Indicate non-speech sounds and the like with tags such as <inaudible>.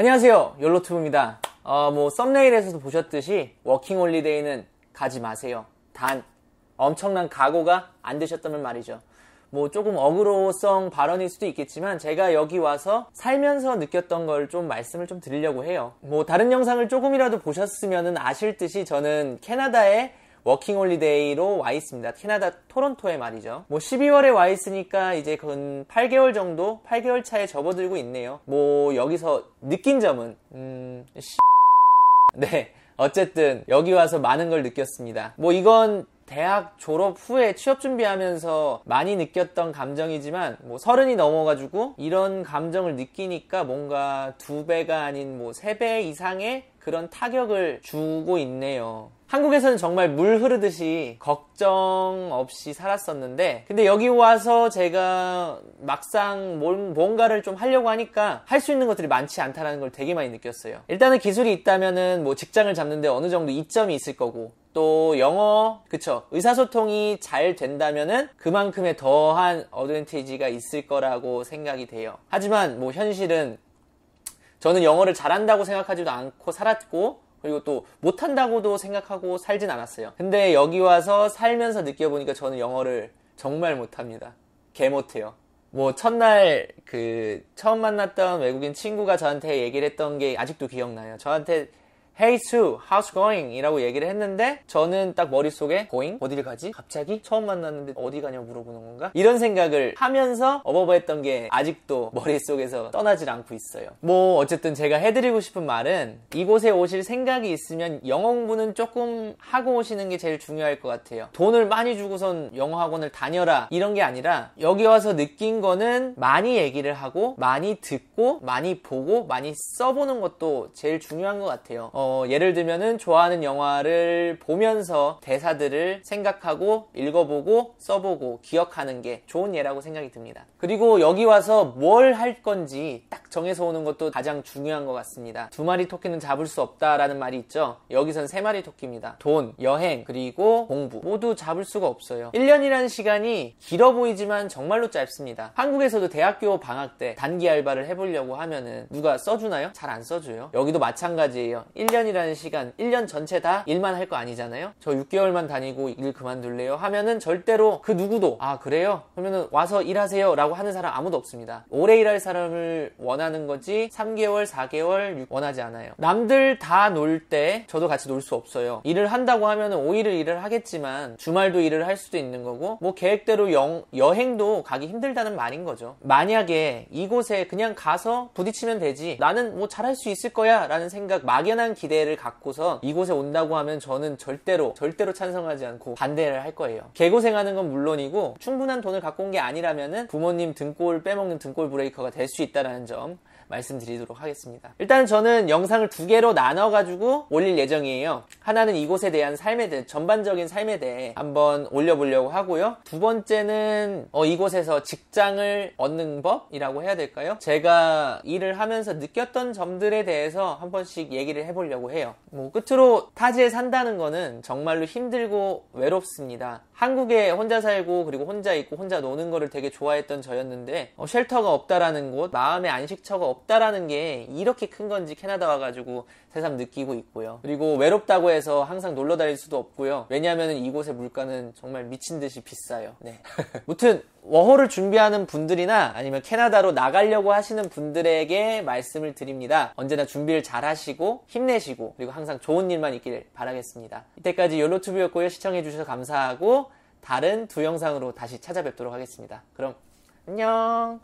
안녕하세요. 욜로투브입니다. 어, 뭐 썸네일에서도 보셨듯이 워킹 홀리데이는 가지 마세요. 단 엄청난 각오가 안 되셨다면 말이죠. 뭐 조금 어그로성 발언일 수도 있겠지만 제가 여기 와서 살면서 느꼈던 걸 좀 말씀을 좀 드리려고 해요. 뭐 다른 영상을 조금이라도 보셨으면 아실 듯이 저는 캐나다에 워킹 홀리데이로 와 있습니다. 캐나다 토론토에 말이죠. 뭐 12월에 와 있으니까 이제 근 8개월 정도, 8개월 차에 접어들고 있네요. 뭐 여기서 느낀 점은 음, 네. 어쨌든 여기 와서 많은 걸 느꼈습니다. 뭐 이건 대학 졸업 후에 취업 준비하면서 많이 느꼈던 감정이지만 뭐 서른이 넘어가지고 이런 감정을 느끼니까 뭔가 두 배가 아닌 뭐 세 배 이상의 그런 타격을 주고 있네요. 한국에서는 정말 물 흐르듯이 걱정 없이 살았었는데 근데 여기 와서 제가 막상 뭔가를 좀 하려고 하니까 할 수 있는 것들이 많지 않다라는 걸 되게 많이 느꼈어요. 일단은 기술이 있다면은 뭐 직장을 잡는데 어느 정도 이점이 있을 거고 또 영어 그쵸 의사소통이 잘 된다면은 그만큼의 더한 어드밴티지가 있을 거라고 생각이 돼요. 하지만 뭐 현실은 저는 영어를 잘한다고 생각하지도 않고 살았고 그리고 또 못한다고도 생각하고 살진 않았어요. 근데 여기 와서 살면서 느껴보니까 저는 영어를 정말 못합니다. 개 못해요. 뭐 첫날 그 처음 만났던 외국인 친구가 저한테 얘기를 했던 게 아직도 기억나요. 저한테 Hey Sue, how's going? 이라고 얘기를 했는데 저는 딱 머릿속에 going? 어디를 가지? 갑자기? 처음 만났는데 어디 가냐고 물어보는 건가? 이런 생각을 하면서 어버버했던 게 아직도 머릿속에서 떠나질 않고 있어요. 뭐 어쨌든 제가 해드리고 싶은 말은 이곳에 오실 생각이 있으면 영어 공부는 조금 하고 오시는 게 제일 중요할 것 같아요. 돈을 많이 주고선 영어 학원을 다녀라 이런 게 아니라 여기 와서 느낀 거는 많이 얘기를 하고 많이 듣고 많이 보고 많이 써보는 것도 제일 중요한 것 같아요. 어, 예를 들면은 좋아하는 영화를 보면서 대사들을 생각하고 읽어보고 써보고 기억하는 게 좋은 예라고 생각이 듭니다. 그리고 여기 와서 뭘 할 건지 딱 정해서 오는 것도 가장 중요한 것 같습니다. 두 마리 토끼는 잡을 수 없다라는 말이 있죠. 여기선 세 마리 토끼입니다. 돈, 여행, 그리고 공부 모두 잡을 수가 없어요. 1년이라는 시간이 길어 보이지만 정말로 짧습니다. 한국에서도 대학교 방학 때 단기 알바를 해보려고 하면은 누가 써주나요? 잘 안 써줘요. 여기도 마찬가지예요. 1 1년이라는 시간 1년 전체 다 일만 할 거 아니잖아요 저 6개월만 다니고 일 그만둘래요 하면은 절대로 그 누구도 아 그래요? 그러면은 와서 일하세요 라고 하는 사람 아무도 없습니다 오래 일할 사람을 원하는 거지 3개월 4개월 원하지 않아요 남들 다 놀 때 저도 같이 놀 수 없어요 일을 한다고 하면은 5일을 일을 하겠지만 주말도 일을 할 수도 있는 거고 뭐 계획대로 영, 여행도 가기 힘들다는 말인 거죠 만약에 이곳에 그냥 가서 부딪히면 되지 나는 뭐 잘할 수 있을 거야 라는 생각 막연한 기대를 갖고서 이곳에 온다고 하면 저는 절대로 절대로 찬성하지 않고 반대를 할 거예요. 개고생하는 건 물론이고 충분한 돈을 갖고 온 게아니라면 부모님 등골 빼먹는 등골 브레이커가 될 수 있다라는 점 말씀드리도록 하겠습니다. 일단 저는 영상을 두 개로 나눠 가지고 올릴 예정이에요. 하나는 이곳에 대한 삶에 대해 전반적인 삶에 대해 한번 올려보려고 하고요. 두 번째는 어, 이곳에서 직장을 얻는 법이라고 해야 될까요? 제가 일을 하면서 느꼈던 점들에 대해서 한 번씩 얘기를 해보려고 해요. 뭐 끝으로 타지에 산다는 거는 정말로 힘들고 외롭습니다. 한국에 혼자 살고 그리고 혼자 있고 혼자 노는 거를 되게 좋아했던 저였는데 어, 쉘터가 없다라는 곳, 마음의 안식처가 없다라는 게 이렇게 큰 건지 캐나다 와가지고 새삼 느끼고 있고요. 그리고 외롭다고 해서 항상 놀러 다닐 수도 없고요. 왜냐하면 이곳의 물가는 정말 미친 듯이 비싸요. 네. <laughs> 무튼 워홀을 준비하는 분들이나 아니면 캐나다로 나가려고 하시는 분들에게 말씀을 드립니다. 언제나 준비를 잘 하시고 힘내시고 그리고 항상 좋은 일만 있기를 바라겠습니다. 이때까지 욜로투브였고요. 시청해주셔서 감사하고 다른 두 영상으로 다시 찾아뵙도록 하겠습니다. 그럼 안녕!